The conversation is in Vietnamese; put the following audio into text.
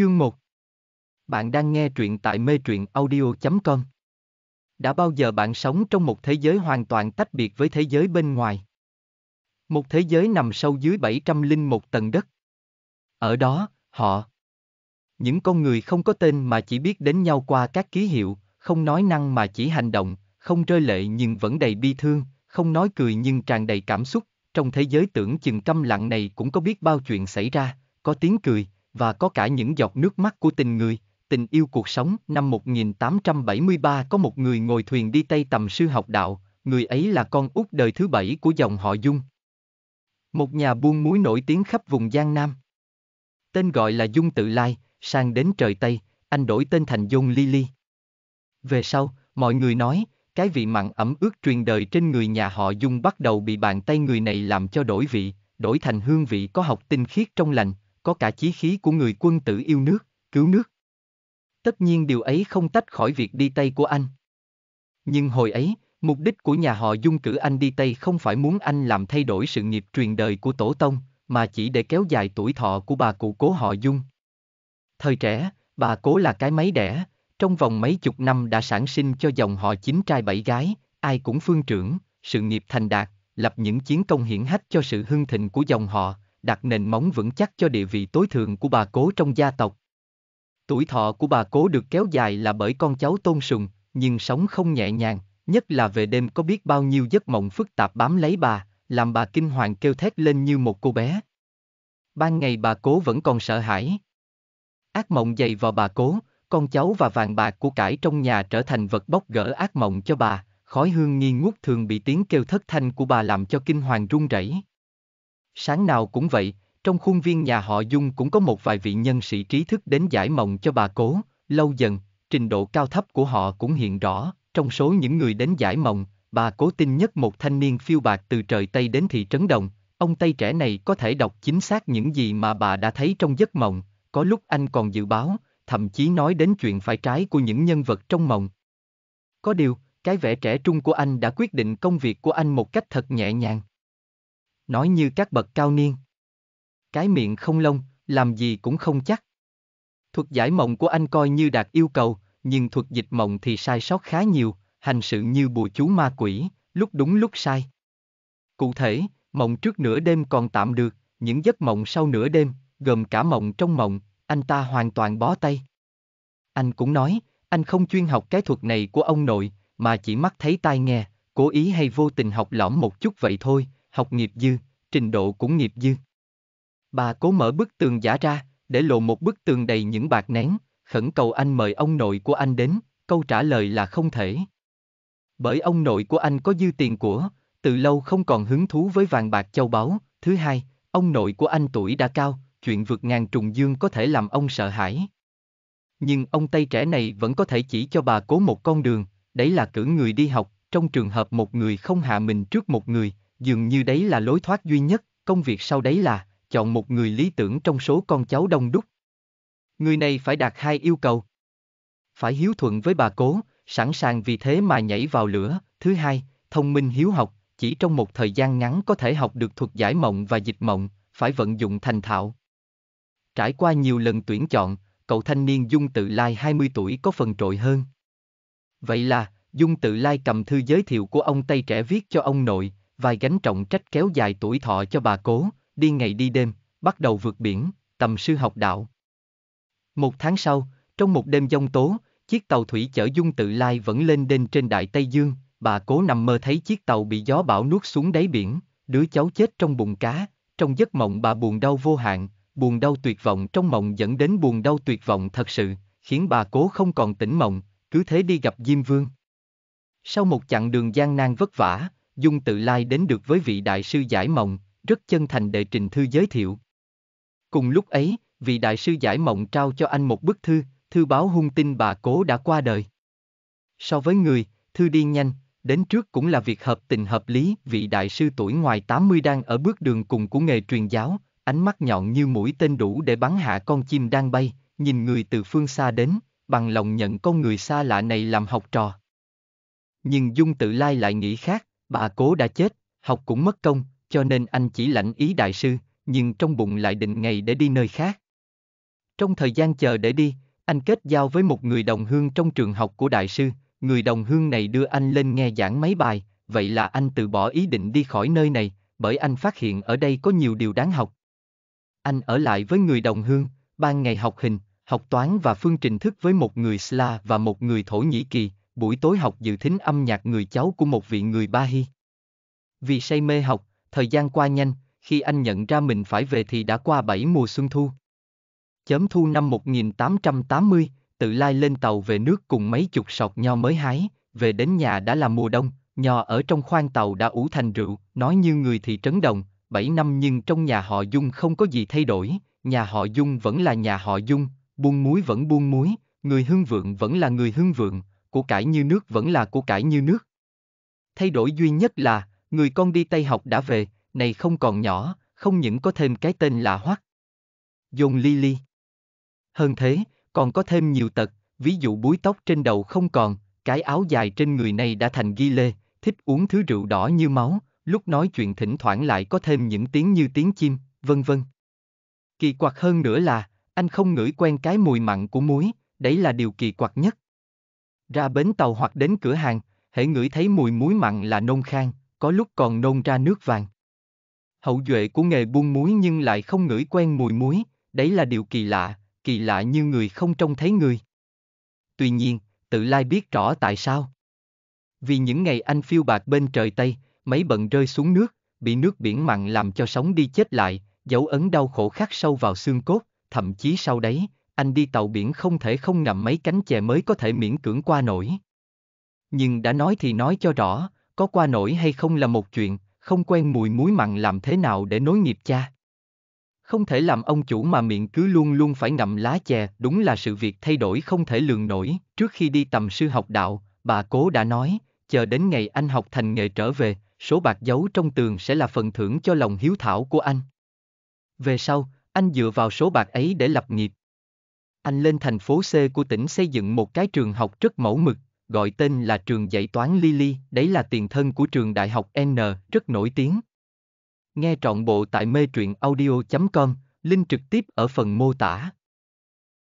Chương 1 Bạn đang nghe truyện tại mê truyện audio.com Đã bao giờ bạn sống trong một thế giới hoàn toàn tách biệt với thế giới bên ngoài? Một thế giới nằm sâu dưới 701 tầng đất. Ở đó, họ Những con người không có tên mà chỉ biết đến nhau qua các ký hiệu, không nói năng mà chỉ hành động, không rơi lệ nhưng vẫn đầy bi thương, không nói cười nhưng tràn đầy cảm xúc. Trong thế giới tưởng chừng câm lặng này cũng có biết bao chuyện xảy ra, có tiếng cười, và có cả những giọt nước mắt của tình người, tình yêu cuộc sống. Năm 1873 có một người ngồi thuyền đi Tây Tầm sư học đạo, người ấy là con út đời thứ bảy của dòng họ Dung. Một nhà buôn muối nổi tiếng khắp vùng Giang Nam. Tên gọi là Dung Tự Lai, sang đến trời Tây, anh đổi tên thành Dung Lily. Về sau, mọi người nói, cái vị mặn ẩm ướt truyền đời trên người nhà họ Dung bắt đầu bị bàn tay người này làm cho đổi vị, đổi thành hương vị có học tinh khiết trong lành, có cả chí khí của người quân tử yêu nước, cứu nước. Tất nhiên điều ấy không tách khỏi việc đi Tây của anh. Nhưng hồi ấy, mục đích của nhà họ dung cử anh đi Tây không phải muốn anh làm thay đổi sự nghiệp truyền đời của tổ tông, mà chỉ để kéo dài tuổi thọ của bà cụ cố họ dung. Thời trẻ, bà cố là cái máy đẻ, trong vòng mấy chục năm đã sản sinh cho dòng họ chín trai bảy gái, ai cũng phương trưởng, sự nghiệp thành đạt, lập những chiến công hiển hách cho sự hưng thịnh của dòng họ, đặt nền móng vững chắc cho địa vị tối thượng của bà cố trong gia tộc. Tuổi thọ của bà cố được kéo dài là bởi con cháu tôn sùng, nhưng sống không nhẹ nhàng, nhất là về đêm có biết bao nhiêu giấc mộng phức tạp bám lấy bà, làm bà kinh hoàng kêu thét lên như một cô bé. Ban ngày bà cố vẫn còn sợ hãi. Ác mộng dày vào bà cố, con cháu và vàng bạc của cải trong nhà trở thành vật bóc gỡ ác mộng cho bà, khói hương nghi ngút thường bị tiếng kêu thất thanh của bà làm cho kinh hoàng run rẩy. Sáng nào cũng vậy, trong khuôn viên nhà họ Dung cũng có một vài vị nhân sĩ trí thức đến giải mộng cho bà cố, lâu dần, trình độ cao thấp của họ cũng hiện rõ, trong số những người đến giải mộng, bà cố tin nhất một thanh niên phiêu bạc từ trời Tây đến thị trấn Đồng, ông Tây trẻ này có thể đọc chính xác những gì mà bà đã thấy trong giấc mộng, có lúc anh còn dự báo, thậm chí nói đến chuyện phải trái của những nhân vật trong mộng. Có điều, cái vẻ trẻ trung của anh đã quyết định công việc của anh một cách thật nhẹ nhàng nói như các bậc cao niên. Cái miệng không lông, làm gì cũng không chắc. Thuật giải mộng của anh coi như đạt yêu cầu, nhưng thuật dịch mộng thì sai sót khá nhiều, hành sự như bùa chú ma quỷ, lúc đúng lúc sai. Cụ thể, mộng trước nửa đêm còn tạm được, những giấc mộng sau nửa đêm, gồm cả mộng trong mộng, anh ta hoàn toàn bó tay. Anh cũng nói, anh không chuyên học cái thuật này của ông nội, mà chỉ mắt thấy tai nghe, cố ý hay vô tình học lõm một chút vậy thôi, học nghiệp dư, trình độ cũng nghiệp dư. Bà cố mở bức tường giả ra, để lộ một bức tường đầy những bạc nén, khẩn cầu anh mời ông nội của anh đến, câu trả lời là không thể. Bởi ông nội của anh có dư tiền của, từ lâu không còn hứng thú với vàng bạc châu báu, thứ hai, ông nội của anh tuổi đã cao, chuyện vượt ngàn trùng dương có thể làm ông sợ hãi. Nhưng ông Tây trẻ này vẫn có thể chỉ cho bà cố một con đường, đấy là cử người đi học, trong trường hợp một người không hạ mình trước một người, Dường như đấy là lối thoát duy nhất, công việc sau đấy là chọn một người lý tưởng trong số con cháu đông đúc. Người này phải đạt hai yêu cầu. Phải hiếu thuận với bà cố, sẵn sàng vì thế mà nhảy vào lửa. Thứ hai, thông minh hiếu học, chỉ trong một thời gian ngắn có thể học được thuật giải mộng và dịch mộng, phải vận dụng thành thạo. Trải qua nhiều lần tuyển chọn, cậu thanh niên Dung Tự Lai 20 tuổi có phần trội hơn. Vậy là, Dung Tự Lai cầm thư giới thiệu của ông Tây trẻ viết cho ông nội, vài gánh trọng trách kéo dài tuổi thọ cho bà cố, đi ngày đi đêm, bắt đầu vượt biển, tầm sư học đạo. Một tháng sau, trong một đêm giông tố, chiếc tàu thủy chở dung tự lai vẫn lên đên trên đại Tây Dương, bà cố nằm mơ thấy chiếc tàu bị gió bão nuốt xuống đáy biển, đứa cháu chết trong bụng cá, trong giấc mộng bà buồn đau vô hạn, buồn đau tuyệt vọng trong mộng dẫn đến buồn đau tuyệt vọng thật sự, khiến bà cố không còn tỉnh mộng, cứ thế đi gặp Diêm Vương. Sau một chặng đường gian nan vất vả, Dung Tự Lai đến được với vị đại sư giải mộng, rất chân thành đệ trình thư giới thiệu. Cùng lúc ấy, vị đại sư giải mộng trao cho anh một bức thư, thư báo hung tin bà cố đã qua đời. So với người, thư đi nhanh, đến trước cũng là việc hợp tình hợp lý, vị đại sư tuổi ngoài 80 đang ở bước đường cùng của nghề truyền giáo, ánh mắt nhọn như mũi tên đủ để bắn hạ con chim đang bay, nhìn người từ phương xa đến, bằng lòng nhận con người xa lạ này làm học trò. Nhưng Dung Tự Lai lại nghĩ khác, Bà cố đã chết, học cũng mất công, cho nên anh chỉ lãnh ý đại sư, nhưng trong bụng lại định ngày để đi nơi khác. Trong thời gian chờ để đi, anh kết giao với một người đồng hương trong trường học của đại sư, người đồng hương này đưa anh lên nghe giảng mấy bài, vậy là anh từ bỏ ý định đi khỏi nơi này, bởi anh phát hiện ở đây có nhiều điều đáng học. Anh ở lại với người đồng hương, ban ngày học hình, học toán và phương trình thức với một người Sla và một người Thổ Nhĩ Kỳ, buổi tối học dự thính âm nhạc người cháu của một vị người Ba Hy. Vì say mê học, thời gian qua nhanh, khi anh nhận ra mình phải về thì đã qua bảy mùa xuân thu. Chớm thu năm 1880, tự lai lên tàu về nước cùng mấy chục sọt nho mới hái, về đến nhà đã là mùa đông, nho ở trong khoang tàu đã ủ thành rượu, nói như người thì trấn đồng. Bảy năm nhưng trong nhà họ Dung không có gì thay đổi, nhà họ Dung vẫn là nhà họ Dung, buôn muối vẫn buôn muối, người hương vượng vẫn là người hương vượng, của cải như nước vẫn là của cải như nước. Thay đổi duy nhất là, người con đi Tây học đã về, này không còn nhỏ, không những có thêm cái tên là Hoắc. Dùng Lily. Hơn thế, còn có thêm nhiều tật, ví dụ búi tóc trên đầu không còn, cái áo dài trên người này đã thành ghi lê, thích uống thứ rượu đỏ như máu, lúc nói chuyện thỉnh thoảng lại có thêm những tiếng như tiếng chim, vân vân. Kỳ quặc hơn nữa là, anh không ngửi quen cái mùi mặn của muối, đấy là điều kỳ quặc nhất. Ra bến tàu hoặc đến cửa hàng, hễ ngửi thấy mùi muối mặn là nôn khan, có lúc còn nôn ra nước vàng. Hậu duệ của nghề buôn muối nhưng lại không ngửi quen mùi muối, đấy là điều kỳ lạ, kỳ lạ như người không trông thấy người. Tuy nhiên, tự lai biết rõ tại sao. Vì những ngày anh phiêu bạc bên trời Tây, mấy bận rơi xuống nước, bị nước biển mặn làm cho sống đi chết lại, dấu ấn đau khổ khắc sâu vào xương cốt, thậm chí sau đấy, anh đi tàu biển không thể không ngậm mấy cánh chè mới có thể miễn cưỡng qua nổi. Nhưng đã nói thì nói cho rõ, có qua nổi hay không là một chuyện, không quen mùi muối mặn làm thế nào để nối nghiệp cha. Không thể làm ông chủ mà miệng cứ luôn luôn phải ngậm lá chè, đúng là sự việc thay đổi không thể lường nổi. Trước khi đi tầm sư học đạo, bà cố đã nói, chờ đến ngày anh học thành nghề trở về, số bạc giấu trong tường sẽ là phần thưởng cho lòng hiếu thảo của anh. Về sau, anh dựa vào số bạc ấy để lập nghiệp, anh lên thành phố C của tỉnh xây dựng một cái trường học rất mẫu mực, gọi tên là trường dạy toán Lily, đấy là tiền thân của trường đại học N, rất nổi tiếng. Nghe trọn bộ tại mê truyện audio.com, link trực tiếp ở phần mô tả.